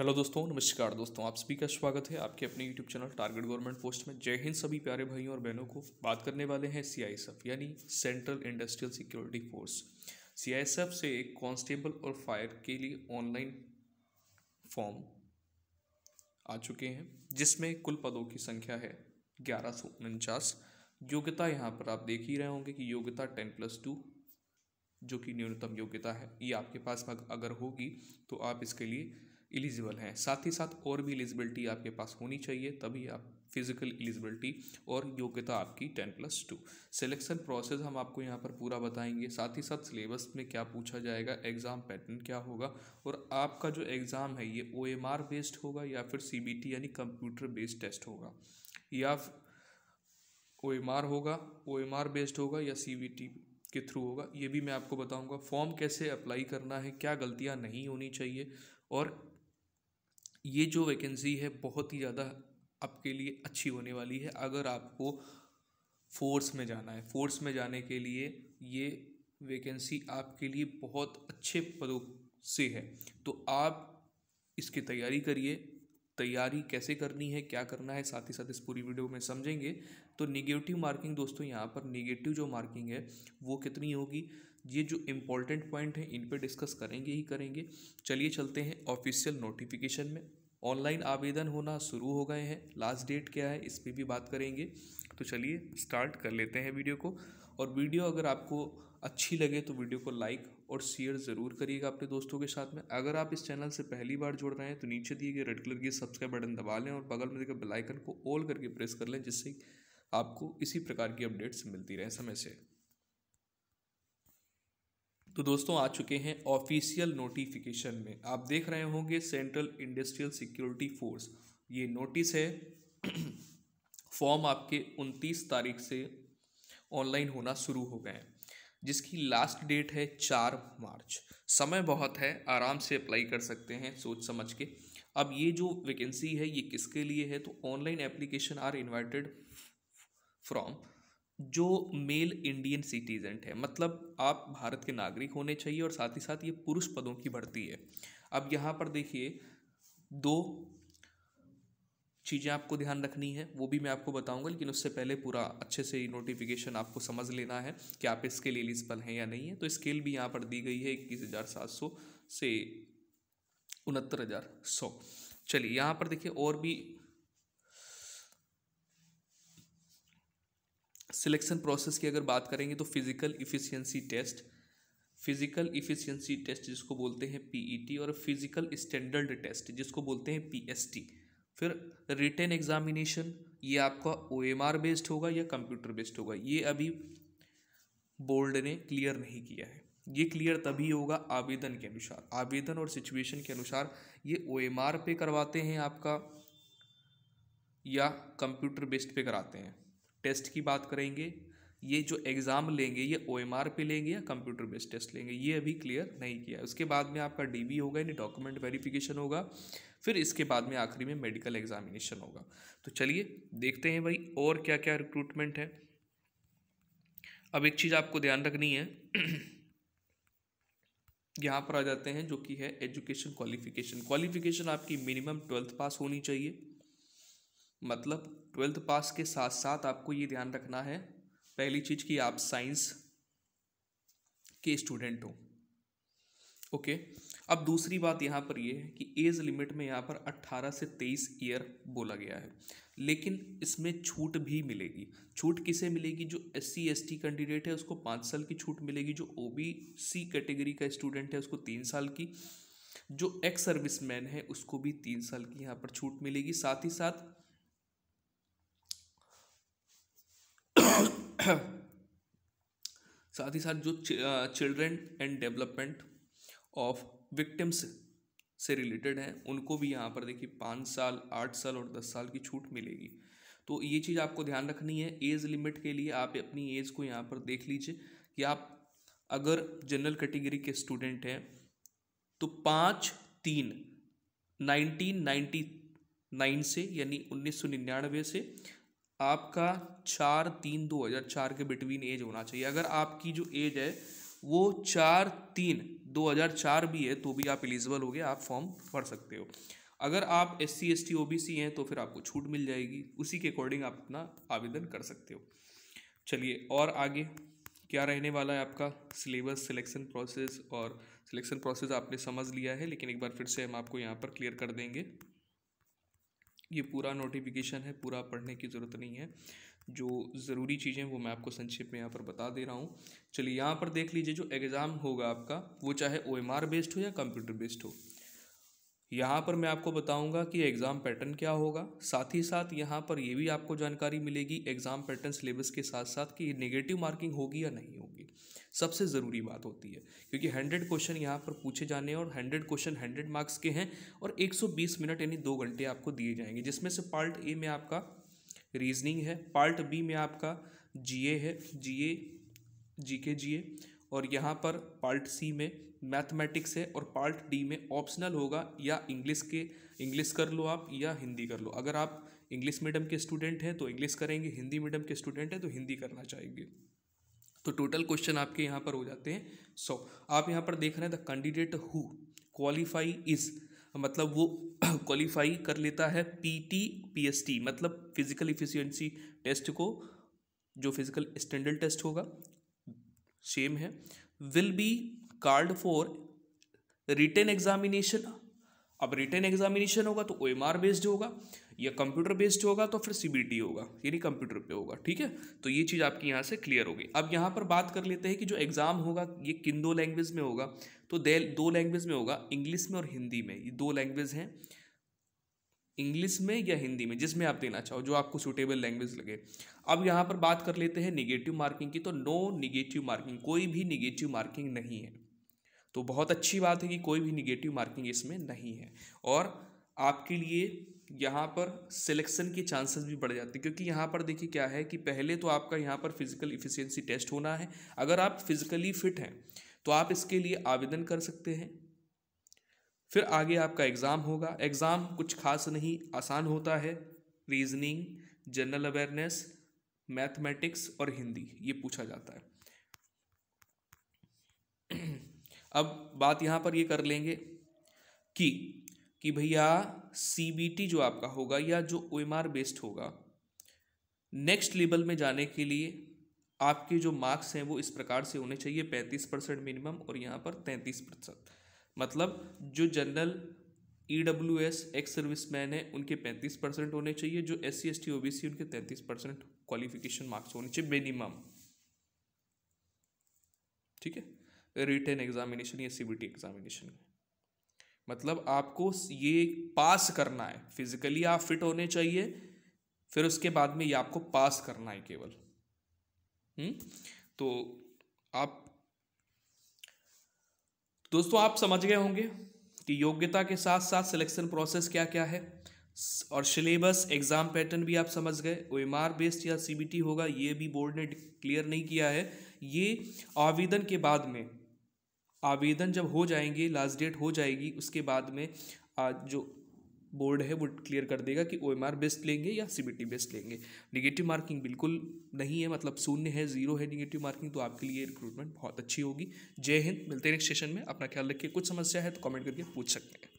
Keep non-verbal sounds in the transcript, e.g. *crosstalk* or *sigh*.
Hello दोस्तों नमस्कार दोस्तों आप सभी का स्वागत है आपके अपने YouTube channel target government post में जय हिंद सभी प्यारे भाइयों और बहनों को बात करने वाले हैं सी यानी central industrial security force C से एक कांस्टेबल और फायर के लिए ऑनलाइन फॉर्म आ चुके हैं जिसमें कुल पदों की संख्या है ग्यारह सौ उनचास योग्यता यहाँ पर आप देख ही रहे होंगे कि योग्यता टेन प्लस टू जो कि न्यूनतम योग्यता है ये आपके पास अगर होगी तो आप इसके लिए एलिजिबल हैं साथ ही साथ और भी एलिजिबिलिटी आपके पास होनी चाहिए तभी आप फिजिकल एलिजिबिलिटी और योग्यता आपकी ten plus two selection process हम आपको यहाँ पर पूरा बताएंगे साथ ही साथ सिलेबस में क्या पूछा जाएगा एग्ज़ाम पैटर्न क्या होगा और आपका जो एग्ज़ाम है ये ओ एम आर बेस्ड होगा या फिर सी बी टी यानी कंप्यूटर बेस्ड टेस्ट होगा या ओ एम आर होगा ओ एम आर बेस्ड होगा या सी बी टी के थ्रू होगा ये भी मैं आपको बताऊंगा फॉर्म कैसे अप्लाई करना है क्या गलतियां नहीं होनी चाहिए और ये जो वैकेंसी है बहुत ही ज़्यादा आपके लिए अच्छी होने वाली है अगर आपको फोर्स में जाना है फोर्स में जाने के लिए ये वैकेंसी आपके लिए बहुत अच्छे पदों से है तो आप इसकी तैयारी करिए तैयारी कैसे करनी है क्या करना है साथ ही साथ इस पूरी वीडियो में समझेंगे तो निगेटिव मार्किंग दोस्तों यहाँ पर निगेटिव जो मार्किंग है वो कितनी होगी ये जो इम्पोर्टेंट पॉइंट हैं इन पर डिस्कस करेंगे ही करेंगे चलिए चलते हैं ऑफिशियल नोटिफिकेशन में ऑनलाइन आवेदन होना शुरू हो गए हैं लास्ट डेट क्या है इस पर भी बात करेंगे तो चलिए स्टार्ट कर लेते हैं वीडियो को और वीडियो अगर आपको अच्छी लगे तो वीडियो को लाइक और शेयर ज़रूर करिएगा अपने दोस्तों के साथ में अगर आप इस चैनल से पहली बार जुड़ रहे हैं तो नीचे दिए गए रेड कलर की सब्सक्राइब बटन दबा लें और बगल में देखे बेलाइकन को ऑल करके प्रेस कर लें जिससे आपको इसी प्रकार की अपडेट्स मिलती रहे समय से तो दोस्तों आ चुके हैं ऑफिशियल नोटिफिकेशन में आप देख रहे होंगे सेंट्रल इंडस्ट्रियल सिक्योरिटी फोर्स ये नोटिस है फॉर्म आपके उनतीस तारीख से ऑनलाइन होना शुरू हो गए हैं जिसकी लास्ट डेट है चार मार्च समय बहुत है आराम से अप्लाई कर सकते हैं सोच समझ के अब ये जो वैकेंसी है ये किसके लिए है तो online application are invited from जो मेल इंडियन सिटीजन है मतलब आप भारत के नागरिक होने चाहिए और साथ ही साथ ये पुरुष पदों की भर्ती है अब यहाँ पर देखिए दो चीज़ें आपको ध्यान रखनी है वो भी मैं आपको बताऊंगा लेकिन उससे पहले पूरा अच्छे से नोटिफिकेशन आपको समझ लेना है कि आप इसके लिए एलिजिबल हैं या नहीं है तो स्केल भी यहाँ पर दी गई है इक्कीस हज़ार सात सौ से उनहत्तर हज़ार सौ चलिए यहाँ पर देखिए और भी सिलेक्शन प्रोसेस की अगर बात करेंगे तो physical efficiency test physical efficiency test जिसको बोलते हैं पीईटी e और फिज़िकल स्टैंडर्ड टेस्ट जिसको बोलते हैं पीएसटी फिर रिटर्न एग्जामिनेशन ये आपका ओ एम आर बेस्ड होगा या कंप्यूटर बेस्ड होगा ये अभी बोर्ड ने क्लियर नहीं किया है ये क्लियर तभी होगा आवेदन के अनुसार आवेदन और सिचुएशन के अनुसार ये ओ एम आर पे करवाते हैं आपका या कंप्यूटर बेस्ड पे कराते हैं टेस्ट की बात करेंगे ये जो एग्ज़ाम लेंगे ये ओ एम आर पे लेंगे या कंप्यूटर बेस्ड टेस्ट लेंगे ये अभी क्लियर नहीं किया उसके बाद में आपका डी बी होगा यानी डॉक्यूमेंट वेरिफिकेशन होगा फिर इसके बाद में आखिरी में मेडिकल एग्जामिनेशन होगा तो चलिए देखते हैं भाई और क्या क्या रिक्रूटमेंट है अब एक चीज़ आपको ध्यान रखनी है *clears throat* यहाँ पर आ जाते हैं जो कि है एजुकेशन क्वालिफिकेशन क्वालिफिकेशन आपकी मिनिमम ट्वेल्थ पास होनी चाहिए मतलब ट्वेल्थ पास के साथ साथ आपको ये ध्यान रखना है पहली चीज़ कि आप साइंस के स्टूडेंट हो ओके okay? अब दूसरी बात यहाँ पर यह है कि एज लिमिट में यहाँ पर 18 से 23 ईयर बोला गया है लेकिन इसमें छूट भी मिलेगी छूट किसे मिलेगी जो S C S T candidate है उसको पाँच साल की छूट मिलेगी जो ओ बी सी कैटेगरी का स्टूडेंट है उसको तीन साल की जो एक्स सर्विस मैन है उसको भी तीन साल की यहाँ पर छूट मिलेगी साथ ही साथ साथ ही साथ जो children and development of victims से रिलेटेड हैं उनको भी यहाँ पर देखिए पाँच साल आठ साल और दस साल की छूट मिलेगी तो ये चीज़ आपको ध्यान रखनी है एज लिमिट के लिए आप अपनी एज को यहाँ पर देख लीजिए कि आप अगर जनरल कैटेगरी के स्टूडेंट हैं तो पाँच तीन नाइनटीन नाइन्टी नाइन से यानी उन्नीस सौ निन्यानवे से आपका चार तीन दो हज़ार चार के बिटवीन एज होना चाहिए अगर आपकी जो एज है वो चार तीन 2004 भी है तो भी आप एलिजिबल हो गए आप फॉर्म भर सकते हो अगर आप S C S T O B C हैं तो फिर आपको छूट मिल जाएगी उसी के अकॉर्डिंग आप अपना आवेदन कर सकते हो चलिए और आगे क्या रहने वाला है आपका सिलेबस सिलेक्शन प्रोसेस और सिलेक्शन प्रोसेस आपने समझ लिया है लेकिन एक बार फिर से हम आपको यहाँ पर क्लियर कर देंगे ये पूरा नोटिफिकेशन है पूरा पढ़ने की ज़रूरत नहीं है जो ज़रूरी चीज़ें वो मैं आपको संक्षेप में यहाँ पर बता दे रहा हूँ चलिए यहाँ पर देख लीजिए जो एग्ज़ाम होगा आपका वो चाहे ओ एम आर बेस्ड हो या कंप्यूटर बेस्ड हो यहाँ पर मैं आपको बताऊँगा कि एग्ज़ाम पैटर्न क्या होगा साथ ही साथ यहाँ पर ये भी आपको जानकारी मिलेगी एग्ज़ाम पैटर्न सिलेबस के साथ साथ कि नेगेटिव मार्किंग होगी या नहीं होगी सबसे ज़रूरी बात होती है क्योंकि हंड्रेड क्वेश्चन यहाँ पर पूछे जाने हैं और हंड्रेड क्वेश्चन हंड्रेड मार्क्स के हैं और एक सौ बीस मिनट यानी दो घंटे आपको दिए जाएंगे जिसमें से पार्ट ए में आपका रीजनिंग है पार्ट बी में आपका जीए है जीए जीके जीए और यहाँ पर पार्ट सी में मैथमेटिक्स है और पार्ट डी में ऑप्शनल होगा या इंग्लिश के इंग्लिश कर लो आप या हिंदी कर लो अगर आप इंग्लिश मीडियम के स्टूडेंट हैं तो इंग्लिश करेंगे हिंदी मीडियम के स्टूडेंट हैं तो हिंदी करना चाहेंगे तो टोटल क्वेश्चन आपके यहाँ पर हो जाते हैं सौ so, आप यहाँ पर देख रहे हैं the candidate who qualify is मतलब वो क्वालिफाई *clears throat* कर लेता है पीटी पीएसटी मतलब फिजिकल इफिशियंसी टेस्ट को जो फिजिकल स्टैंडर्ड टेस्ट होगा सेम है will be called for written examination अब रिटर्न एग्जामिनेशन होगा तो ओ एम आर बेस्ड होगा या कंप्यूटर बेस्ड होगा तो फिर सी होगा यानी कंप्यूटर पे होगा ठीक है तो ये चीज़ आपकी यहाँ से क्लियर होगी अब यहाँ पर बात कर लेते हैं कि जो एग्ज़ाम होगा ये किन दो लैंग्वेज में होगा तो दो लैंग्वेज में होगा इंग्लिश में और हिंदी में ये दो लैंग्वेज हैं इंग्लिश में या हिंदी में जिसमें आप देना चाहो जो आपको सुटेबल लैंग्वेज लगे अब यहाँ पर बात कर लेते हैं निगेटिव मार्किंग की तो नो निगेटिव मार्किंग कोई भी निगेटिव मार्किंग नहीं है तो बहुत अच्छी बात है कि कोई भी निगेटिव मार्किंग इसमें नहीं है और आपके लिए यहाँ पर सिलेक्शन की चांसेस भी बढ़ जाते हैं क्योंकि यहाँ पर देखिए क्या है कि पहले तो आपका यहाँ पर फिजिकल इफिशियंसी टेस्ट होना है अगर आप फिजिकली फिट हैं तो आप इसके लिए आवेदन कर सकते हैं फिर आगे आपका एग्ज़ाम होगा एग्ज़ाम कुछ खास नहीं आसान होता है रीजनिंग जनरल अवेयरनेस मैथमेटिक्स और हिंदी ये पूछा जाता है अब बात यहाँ पर ये कर लेंगे कि कि भैया सी जो आपका होगा या जो ओ बेस्ड होगा नेक्स्ट लेवल में जाने के लिए आपके जो मार्क्स हैं वो इस प्रकार से होने चाहिए पैंतीस परसेंट मिनिमम और यहाँ पर तैंतीस प्रतिशत मतलब जो general E W S ex service man है उनके पैंतीस परसेंट होने चाहिए जो S C S T O B C उनके तैंतीस परसेंट क्वालिफिकेशन मार्क्स होने चाहिए मिनिमम ठीक है रिटर्न एग्जामिनेशन या सी बी टी एग्जामिनेशन में मतलब आपको ये पास करना है फिजिकली आप फिट होने चाहिए फिर उसके बाद में ये आपको पास करना है केवल हम्म? तो आप दोस्तों आप समझ गए होंगे कि योग्यता के साथ साथ सिलेक्शन प्रोसेस क्या क्या है और सिलेबस एग्ज़ाम पैटर्न भी आप समझ गए ओ एम आर बेस्ड या सी बी टी होगा ये भी बोर्ड ने क्लियर नहीं किया है ये आवेदन के बाद में आवेदन जब हो जाएंगे लास्ट डेट हो जाएगी उसके बाद में आज जो बोर्ड है वो क्लियर कर देगा कि ओ एम आर बेस्ट लेंगे या सी बी टी बेस्ट लेंगे निगेटिव मार्किंग बिल्कुल नहीं है मतलब शून्य है जीरो है निगेटिव मार्किंग तो आपके लिए रिक्रूटमेंट बहुत अच्छी होगी जय हिंद मिलते हैं नेक्स्ट सेशन में अपना ख्याल रखिए कुछ समस्या है तो कमेंट करके पूछ सकते हैं